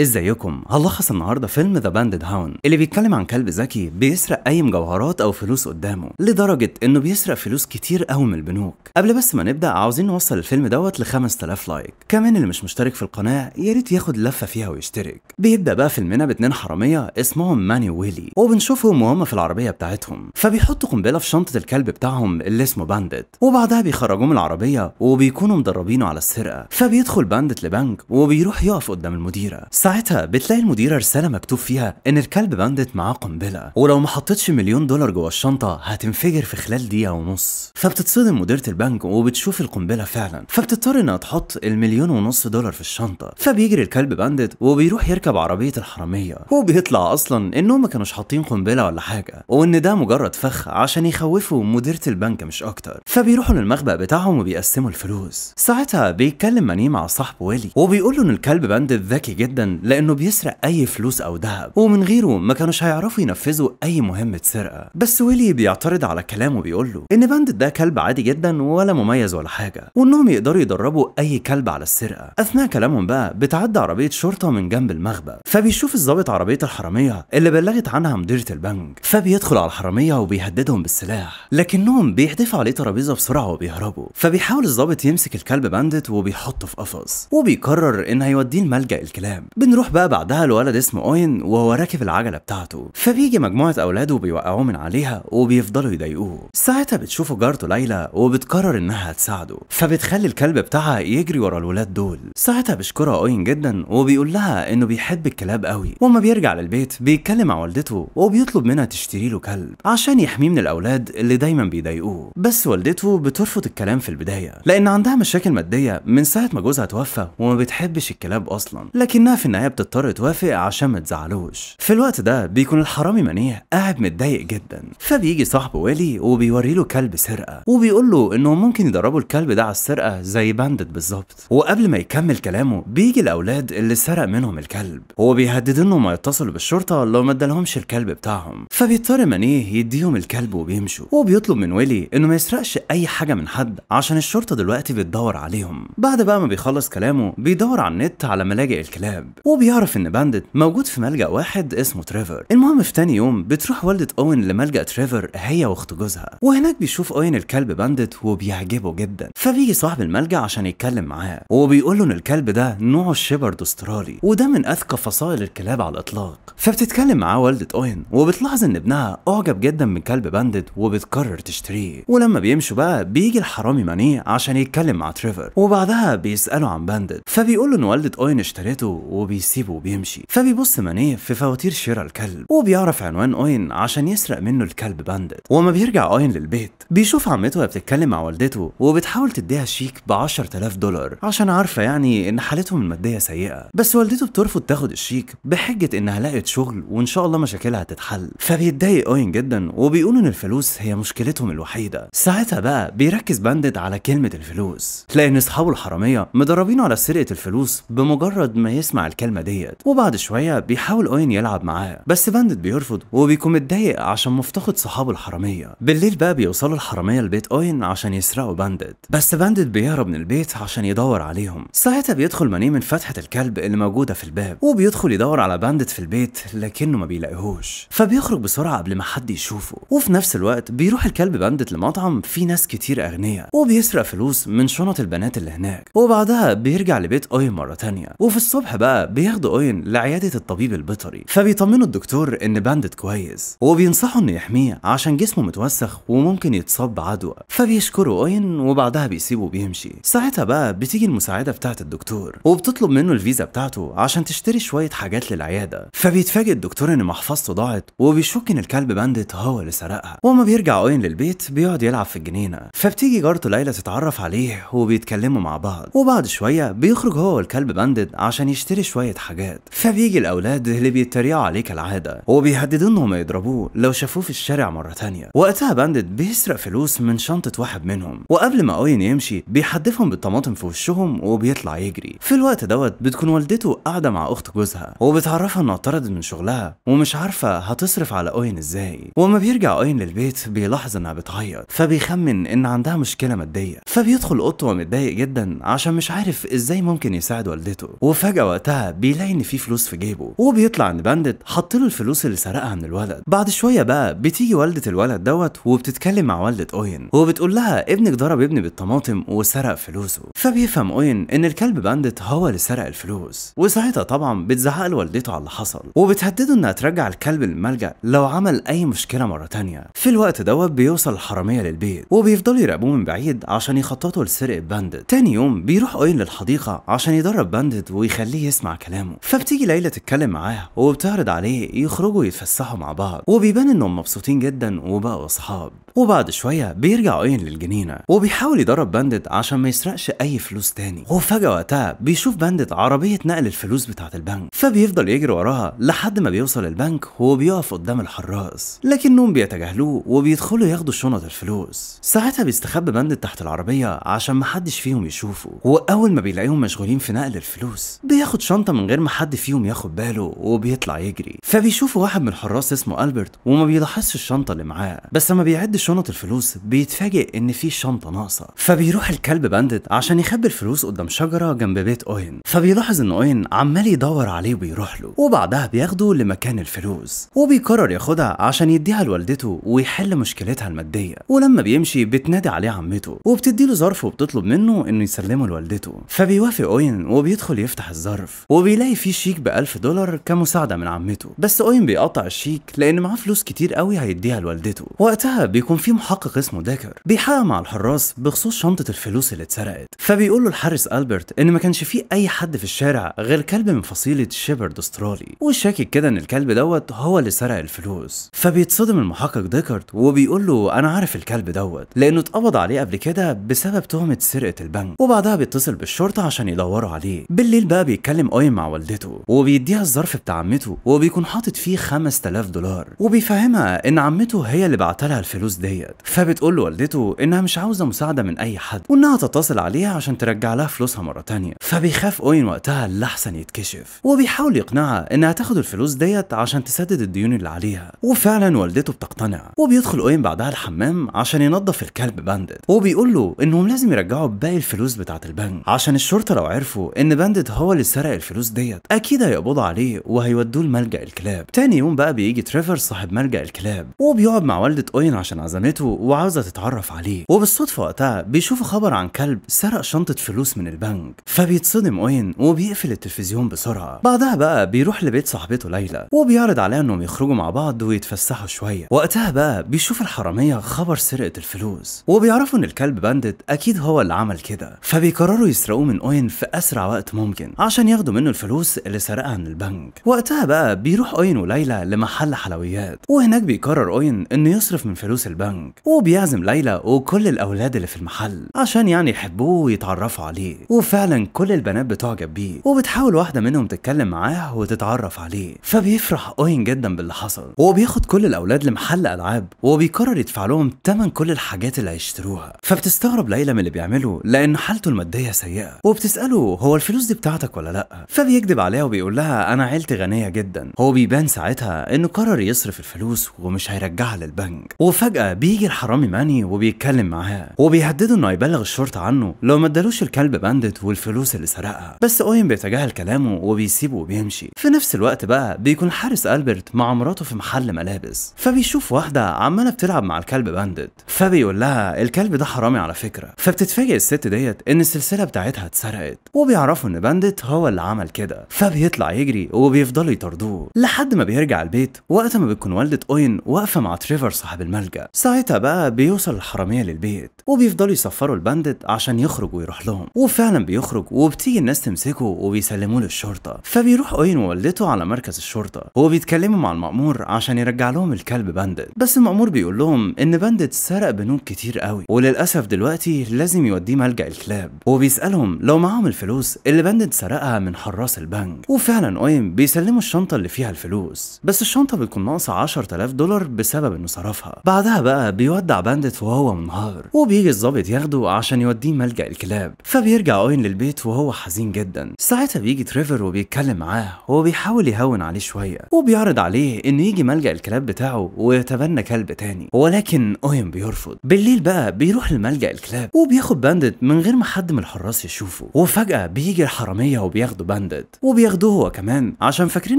ازيكم هلخص النهارده فيلم ذا باندد هاون اللي بيتكلم عن كلب ذكي بيسرق اي مجوهرات او فلوس قدامه لدرجه انه بيسرق فلوس كتير قوي من البنوك قبل بس ما نبدا عاوزين نوصل الفيلم دوت ل 5000 لايك كمان اللي مش مشترك في القناه يا ريت ياخد لفه فيها ويشترك بيبدا بقى فيلمنا باتنين حراميه اسمهم ماني ويلي وبنشوفهم وهم في العربيه بتاعتهم فبيحطوا قنبله في شنطه الكلب بتاعهم اللي اسمه باندد وبعدها بيخرجوه من العربيه وبيكونوا مدربينه على السرقه فبيدخل باندد لبنك وبيروح يقف قدام المديره ساعتها بتلاقي المديره رساله مكتوب فيها ان الكلب باندت معاه قنبله ولو ما حطيتش مليون دولار جوه الشنطه هتنفجر في خلال دقيقه ونص فبتتصدم مديره البنك وبتشوف القنبله فعلا فبتضطر انها تحط المليون ونص دولار في الشنطه فبيجري الكلب باندت وبيروح يركب عربيه الحراميه وبيطلع اصلا انهم ما كانوش حاطين قنبله ولا حاجه وان ده مجرد فخ عشان يخوفوا مديره البنك مش اكتر فبيروحوا للمخبأ بتاعهم وبيقسموا الفلوس ساعتها بيتكلم منيه مع صاحبه ويلي وبيقول له ان الكلب باندت ذكي جدا لانه بيسرق اي فلوس او ذهب ومن غيره ما كانوش هيعرفوا ينفذوا اي مهمه سرقه بس ويلي بيعترض على كلامه وبيقول له ان باندت ده كلب عادي جدا ولا مميز ولا حاجه وانهم يقدروا يدربوا اي كلب على السرقه اثناء كلامهم بقى بتعدي عربيه شرطه من جنب المخبأ فبيشوف الضابط عربيه الحراميه اللي بلغت عنها مديره البنك فبيدخل على الحراميه وبيهددهم بالسلاح لكنهم بيحدفوا عليه ترابيزه بسرعه وبيهربوا فبيحاول الضابط يمسك الكلب باندت وبيحطه في قفص وبيقرر ان هيوديه الملجأ الكلام بنروح بقى بعدها لولد اسمه اوين وهو راكب العجله بتاعته فبيجي مجموعه اولاده بيوقعوه من عليها وبيفضلوا يضايقوه ساعتها بتشوفه جارته ليلى وبتقرر انها هتساعده فبتخلي الكلب بتاعها يجري ورا الولاد دول ساعتها بيشكرها اوين جدا وبيقول لها انه بيحب الكلاب قوي وما بيرجع للبيت بيتكلم مع والدته وبيطلب منها تشتري له كلب عشان يحميه من الاولاد اللي دايما بيضايقوه بس والدته بترفض الكلام في البدايه لان عندها مشاكل ماديه من ساعه ما جوزها توفى وما بتحبش الكلاب اصلا لكنها في النهاية بتضطر توافق عشان ما تزعلوش في الوقت ده بيكون الحرامي منيع قاعد متضايق جدا فبيجي صاحبه ويلي وبيوري له كلب سرقة وبيقول له انهم ممكن يدربوا الكلب ده على السرقة زي باندت بالظبط وقبل ما يكمل كلامه بيجي الاولاد اللي سرق منهم الكلب هو بيهدد ما يتصلوا بالشرطة لو ما ادالهمش الكلب بتاعهم فبيضطر منيه يديهم الكلب وبيمشوا وبيطلب من ويلي انه ما يسرقش اي حاجة من حد عشان الشرطة دلوقتي بتدور عليهم بعد بقى ما بيخلص كلامه بيدور على النت على ملاجئ الكلاب وبيعرف ان باندت موجود في ملجا واحد اسمه تريفر المهم في تاني يوم بتروح والدة اوين لملجا تريفر هي واخت جوزها وهناك بيشوف اوين الكلب باندت وبيعجبه جدا فبيجي صاحب الملجا عشان يتكلم معاه وبيقول له ان الكلب ده نوعه الشيبرد استرالي وده من اذكى فصائل الكلاب على الاطلاق فبتتكلم معاه والدة اوين وبتلاحظ ان ابنها اعجب جدا من كلب باندت وبتقرر تشتريه ولما بيمشوا بقى بيجي الحرامي مانيه عشان يتكلم مع تريفر وبعدها بيساله عن باندت فبيقول له ان والدة اوين اشتريته وب وبيسيبه وبيمشي فبيبص منيف في فواتير شراء الكلب وبيعرف عنوان اوين عشان يسرق منه الكلب باندت وما بيرجع اوين للبيت بيشوف عمته وهي بتتكلم مع والدته وبتحاول تديها شيك ب 10000 دولار عشان عارفه يعني ان حالتهم الماديه سيئه بس والدته بترفض تاخد الشيك بحجه انها لقت شغل وان شاء الله مشاكلها هتتحل فبيتضايق اوين جدا وبيقول ان الفلوس هي مشكلتهم الوحيده ساعتها بقى بيركز باندت على كلمه الفلوس تلاقي ان اصحابه الحراميه مدربينه على سرقه الفلوس بمجرد ما يسمع الكلمه الكلمه ديت وبعد شويه بيحاول اوين يلعب معاه بس باندت بيرفض وبيكون متضايق عشان مفتقد صحابه الحراميه بالليل بقى بيوصلوا الحراميه لبيت اوين عشان يسرقوا باندت بس باندت بيهرب من البيت عشان يدور عليهم ساعتها بيدخل ماني من فتحه الكلب اللي موجوده في الباب وبيدخل يدور على باندت في البيت لكنه ما بيلاقيهوش فبيخرج بسرعه قبل ما حد يشوفه وفي نفس الوقت بيروح الكلب باندت لمطعم فيه ناس كتير اغنياء وبيسرق فلوس من شنط البنات اللي هناك وبعدها بيرجع لبيت اوين مره تانية وفي الصبح بقى بياخدوا اوين لعياده الطبيب البيطري فبيطمنوا الدكتور ان باندت كويس وبينصحوا انه يحميه عشان جسمه متوسخ وممكن يتصاب بعدوى فبيشكروا اوين وبعدها بيسيبه بيمشي ساعتها بقى بتيجي المساعده بتاعت الدكتور وبتطلب منه الفيزا بتاعته عشان تشتري شويه حاجات للعياده فبيتفاجئ الدكتور ان محفظته ضاعت وبيشك ان الكلب باندت هو اللي سرقها وما بيرجع اوين للبيت بيقعد يلعب في الجنينه فبتيجي جارته ليلى تتعرف عليه وبيتكلموا مع بعض وبعد شويه بيخرج هو والكلب باندت عشان يشتري شويه حاجات فبيجي الاولاد اللي بيتريقوا عليه كالعاده وبيهددوا انهم يضربوه لو شافوه في الشارع مره تانية وقتها باندت بيسرق فلوس من شنطه واحد منهم وقبل ما اوين يمشي بيحدفهم بالطماطم في وشهم وبيطلع يجري في الوقت دوت بتكون والدته قاعده مع اخت جوزها وبتعرفها انها اتطردت من شغلها ومش عارفه هتصرف على اوين ازاي وما بيرجع اوين للبيت بيلاحظ انها بتعيط فبيخمن ان عندها مشكله ماديه فبيدخل اوضته متضايق جدا عشان مش عارف ازاي ممكن يساعد والدته وفجاه وقتها بيلاقي ان في فلوس في جيبه وبيطلع ان باندت حط له الفلوس اللي سرقها من الولد بعد شويه بقى بتيجي والده الولد دوت وبتتكلم مع والده اوين وبتقول لها ابنك ضرب ابني بالطماطم وسرق فلوسه فبيفهم اوين ان الكلب باندت هو اللي سرق الفلوس وساعتها طبعا بتزعق لوالدته على اللي حصل وبتهدده انها ترجع الكلب للملجا لو عمل اي مشكله مره تانية في الوقت دوت بيوصل الحراميه للبيت وبيفضلوا يراقبوه من بعيد عشان يخططوا لسرقه باندت تاني يوم بيروح اوين للحديقه عشان يدرب باندت ويخليه يسمع كلامه فبتيجي ليلى تتكلم معاه وبتعرض عليه يخرجوا يتفسحوا مع بعض وبيبان انهم مبسوطين جدا وبقوا اصحاب وبعد شوية بيرجع اوين للجنينة وبيحاول يدرب باندت عشان ما يسرقش أي فلوس تاني وفجأة وقتها بيشوف باندت عربية نقل الفلوس بتاعة البنك فبيفضل يجري وراها لحد ما بيوصل البنك وبيقف قدام الحراس لكنهم بيتجاهلوه وبيدخلوا ياخدوا شنط الفلوس ساعتها بيستخبى باندت تحت العربية عشان محدش فيهم يشوفه وأول ما بيلاقيهم مشغولين في نقل الفلوس بياخد شنطة من غير ما حد فيهم ياخد باله وبيطلع يجري فبيشوفوا واحد من الحراس اسمه ألبرت وما بيلاحظش الشنطة اللي معاه بس لما بيعد شنط الفلوس بيتفاجئ ان في شنطه ناقصه فبيروح الكلب باندت عشان يخبي الفلوس قدام شجره جنب بيت اوين فبيلاحظ ان اوين عمال يدور عليه وبيروح له وبعدها بياخده لمكان الفلوس وبيقرر ياخدها عشان يديها لوالدته ويحل مشكلتها الماديه ولما بيمشي بتنادي عليه عمته وبتديله ظرف وبتطلب منه انه يسلمه لوالدته فبيوافق اوين وبيدخل يفتح الظرف وبيلاقي فيه شيك ب 1000 دولار كمساعده من عمته بس اوين بيقطع الشيك لان معاه فلوس كتير قوي هيديها لوالدته وقتها بيكون بيكون في محقق اسمه ديكر بيحقق مع الحراس بخصوص شنطه الفلوس اللي اتسرقت فبيقول له الحارس البرت ان ما كانش في اي حد في الشارع غير كلب من فصيله شيبرد استرالي وشاكك كده ان الكلب دوت هو اللي سرق الفلوس فبيتصدم المحقق ديكارت وبيقول له انا عارف الكلب دوت لانه اتقبض عليه قبل كده بسبب تهمه سرقه البنك وبعدها بيتصل بالشرطه عشان يدوروا عليه بالليل بقى بيتكلم اوين مع والدته وبيديها الظرف بتاع عمته وبيكون حاطط فيه 5000 دولار وبيفهمها ان عمته هي اللي بعتلها الفلوس ديت فبتقول لوالدته انها مش عاوزه مساعده من اي حد وانها تتصل عليها عشان ترجع لها فلوسها مره تانية فبيخاف اوين وقتها لحسن يتكشف وبيحاول يقنعها انها تاخد الفلوس ديت عشان تسدد الديون اللي عليها وفعلا والدته بتقتنع وبيدخل اوين بعدها الحمام عشان ينظف الكلب باندت وبيقول له انهم لازم يرجعوا باقي الفلوس بتاعه البنك عشان الشرطه لو عرفوا ان باندت هو اللي سرق الفلوس ديت اكيد هيقبضوا عليه وهيودوه لملجا الكلاب تاني يوم بقى بيجي تريفر صاحب ملجا الكلاب وبيقعد مع والده اوين عشان عزمته وعاوزه تتعرف عليه وبالصدفه وقتها بيشوف خبر عن كلب سرق شنطه فلوس من البنك فبيتصدم اوين وبيقفل التلفزيون بسرعه بعدها بقى بيروح لبيت صاحبته ليلى وبيعرض عليها انهم يخرجوا مع بعض ويتفسحوا شويه وقتها بقى بيشوف الحراميه خبر سرقه الفلوس وبيعرفوا ان الكلب باندت اكيد هو اللي عمل كده فبيقرروا يسرقوه من اوين في اسرع وقت ممكن عشان ياخدوا منه الفلوس اللي سرقها من البنك وقتها بقى بيروح اوين وليلى لمحل حلويات وهناك بيقرر اوين انه يصرف من فلوس البنك البنك وبيعزم ليلى وكل الأولاد اللي في المحل عشان يعني يحبوه ويتعرفوا عليه وفعلا كل البنات بتعجب بيه وبتحاول واحدة منهم تتكلم معاه وتتعرف عليه فبيفرح أوين جدا باللي حصل وبياخد كل الأولاد لمحل ألعاب وبيقرر يدفع لهم تمن كل الحاجات اللي هيشتروها فبتستغرب ليلى من اللي بيعمله لأن حالته المادية سيئة وبتسأله هو الفلوس دي بتاعتك ولا لأ فبيكذب عليها وبيقول لها أنا عيلتي غنية جدا هو بيبان ساعتها إنه قرر يصرف الفلوس ومش هيرجعها للبنك وفجأة بيجي الحرامي ماني وبيتكلم معاه وبيهدده انه يبلغ الشرطه عنه لو ما ادالوش الكلب باندت والفلوس اللي سرقها بس اوين بيتجاهل كلامه وبيسيبه وبيمشي في نفس الوقت بقى بيكون حارس البرت مع مراته في محل ملابس فبيشوف واحده عماله بتلعب مع الكلب باندت فبيقول لها الكلب ده حرامي على فكره فبتتفاجئ الست ديت ان السلسله بتاعتها اتسرقت وبيعرفوا ان باندت هو اللي عمل كده فبيطلع يجري وبيفضلوا يطاردوه لحد ما بيرجع البيت وقت ما بتكون والده اوين واقفه مع تريفر صاحب الملجا ساعتها بقى بيوصل الحراميه للبيت وبيفضلوا يصفروا الباندت عشان يخرج ويروح لهم وفعلا بيخرج وبتيجي الناس تمسكه وبيسلموه للشرطه فبيروح اوين ووالدته على مركز الشرطه وبيتكلموا مع المأمور عشان يرجع لهم الكلب باندت بس المأمور بيقول لهم ان باندت سرق بنوك كتير قوي وللاسف دلوقتي لازم يوديه ملجأ الكلاب وبيسألهم لو معاهم الفلوس اللي باندت سرقها من حراس البنك وفعلا اوين بيسلموا الشنطه اللي فيها الفلوس بس الشنطه بتكون ناقصه 10000 دولار بسبب انه صرفها بعدها بقى بقى بيودع باندت وهو منهار وبيجي الظابط ياخده عشان يوديه ملجأ الكلاب فبيرجع اوين للبيت وهو حزين جدا ساعتها بيجي تريفر وبيتكلم معاه وبيحاول يهون عليه شويه وبيعرض عليه انه يجي ملجأ الكلاب بتاعه ويتبنى كلب تاني ولكن اوين بيرفض بالليل بقى بيروح لملجأ الكلاب وبياخد باندت من غير ما حد من الحراس يشوفه وفجأة بيجي الحرامية وبياخدوا باندت وبياخدوه هو كمان عشان فاكرين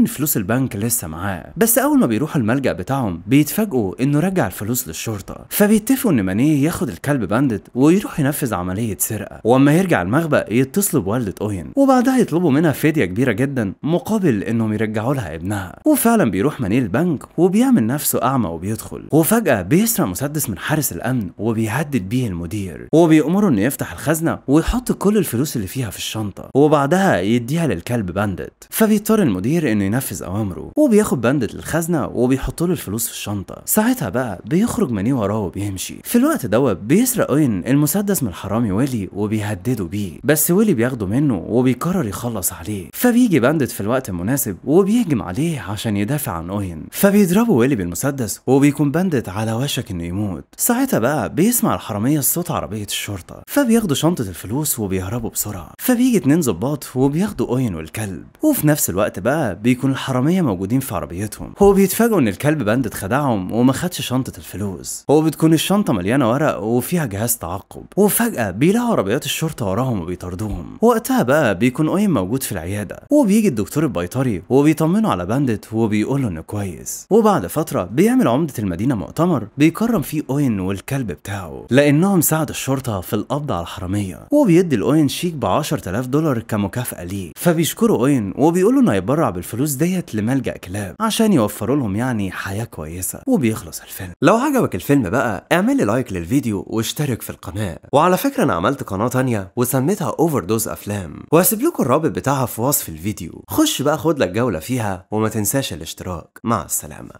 ان فلوس البنك لسه معاه بس اول ما بيروحوا الملجأ بتاعهم بيتفاجئوا انه رجع الفلوس للشرطة الشرطه فبيتفقوا ان مانيه ياخد الكلب باندت ويروح ينفذ عمليه سرقه واما يرجع المخبأ يتصلوا بوالده اوين وبعدها يطلبوا منها فديه كبيره جدا مقابل انهم يرجعوا لها ابنها وفعلا بيروح مانيه البنك وبيعمل نفسه اعمى وبيدخل وفجاه بيسرق مسدس من حارس الامن وبيهدد بيه المدير وبيأمره انه يفتح الخزنه ويحط كل الفلوس اللي فيها في الشنطه وبعدها يديها للكلب باندت فبيضطر المدير انه ينفذ اوامره وبياخد باندت للخزنة وبيحط له الفلوس في الشنطه ساعتها بقى بيخرج بيخرج ماني وراه وبيمشي في الوقت دوت بيسرق اوين المسدس من الحرامي ويلي وبيهدده بيه بس ويلي بياخده منه وبيقرر يخلص عليه فبيجي باندت في الوقت المناسب وبيهجم عليه عشان يدافع عن اوين فبيضربه ويلي بالمسدس وبيكون باندت على وشك انه يموت ساعتها بقى بيسمع الحراميه صوت عربيه الشرطه فبياخدوا شنطه الفلوس وبيهربوا بسرعه فبيجي اتنين ظباط وبياخدوا اوين والكلب وفي نفس الوقت بقى بيكون الحراميه موجودين في عربيتهم وبيتفاجئوا ان الكلب باندت خدعهم وما خدش شنطه الفلوس هو وبتكون الشنطة مليانة ورق وفيها جهاز تعقب وفجأة بيلاقوا عربيات الشرطة وراهم وبيطاردوهم وقتها بقى بيكون أوين موجود في العيادة وبيجي الدكتور البيطري وبيطمنه على باندت وبيقول له انه كويس وبعد فترة بيعمل عمدة المدينة مؤتمر بيكرم فيه اوين والكلب بتاعه لانهم ساعدوا الشرطة في القبض على الحرامية وبيدي الاوين شيك ب 10000 دولار كمكافأة ليه فبيشكروا اوين وبيقول له انه هيتبرع بالفلوس ديت لملجأ كلاب عشان يوفروا لهم يعني حياة كويسة وبيخلص الفيلم لو حاجة عجبك الفيلم بقى اعمل لي لايك للفيديو واشترك في القناه وعلى فكره انا عملت قناه تانية وسميتها اوفر دوز افلام وهسيب لكم الرابط بتاعها في وصف الفيديو خش بقى خد لك جوله فيها وما تنساش الاشتراك مع السلامه